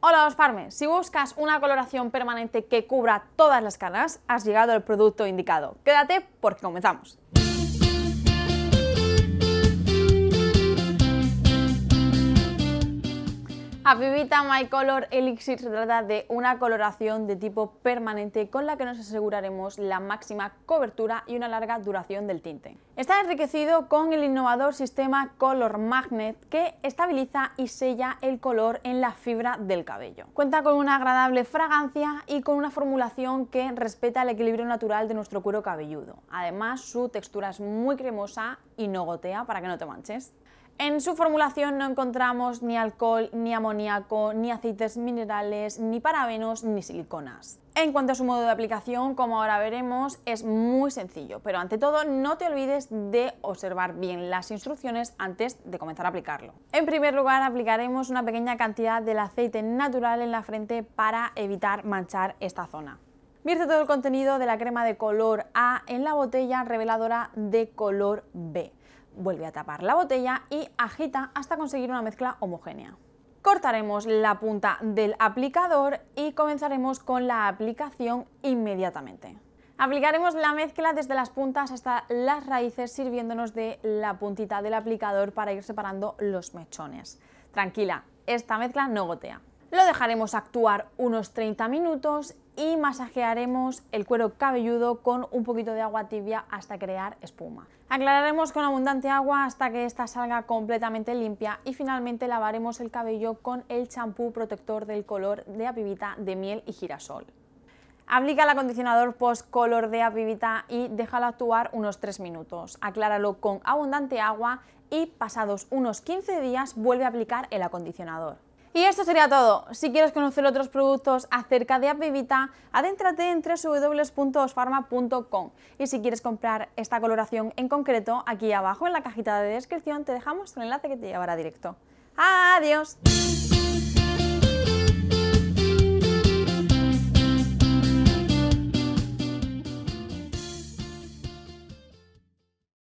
Hola los si buscas una coloración permanente que cubra todas las canas, has llegado al producto indicado. Quédate porque comenzamos. Vivita My Color Elixir se trata de una coloración de tipo permanente con la que nos aseguraremos la máxima cobertura y una larga duración del tinte. Está enriquecido con el innovador sistema Color Magnet que estabiliza y sella el color en la fibra del cabello. Cuenta con una agradable fragancia y con una formulación que respeta el equilibrio natural de nuestro cuero cabelludo. Además, su textura es muy cremosa y no gotea para que no te manches. En su formulación no encontramos ni alcohol, ni amoníaco, ni aceites minerales, ni parabenos, ni siliconas. En cuanto a su modo de aplicación, como ahora veremos, es muy sencillo, pero ante todo no te olvides de observar bien las instrucciones antes de comenzar a aplicarlo. En primer lugar, aplicaremos una pequeña cantidad del aceite natural en la frente para evitar manchar esta zona. Vierte todo el contenido de la crema de color A en la botella reveladora de color B vuelve a tapar la botella y agita hasta conseguir una mezcla homogénea. Cortaremos la punta del aplicador y comenzaremos con la aplicación inmediatamente. Aplicaremos la mezcla desde las puntas hasta las raíces sirviéndonos de la puntita del aplicador para ir separando los mechones. Tranquila, esta mezcla no gotea. Lo dejaremos actuar unos 30 minutos y masajearemos el cuero cabelludo con un poquito de agua tibia hasta crear espuma. Aclararemos con abundante agua hasta que esta salga completamente limpia y finalmente lavaremos el cabello con el champú protector del color de apivita de miel y girasol. Aplica el acondicionador post color de apivita y déjalo actuar unos 3 minutos. Acláralo con abundante agua y pasados unos 15 días vuelve a aplicar el acondicionador. Y esto sería todo. Si quieres conocer otros productos acerca de Apivita, adéntrate en www.osfarma.com. Y si quieres comprar esta coloración en concreto, aquí abajo en la cajita de descripción te dejamos un enlace que te llevará directo. ¡Adiós!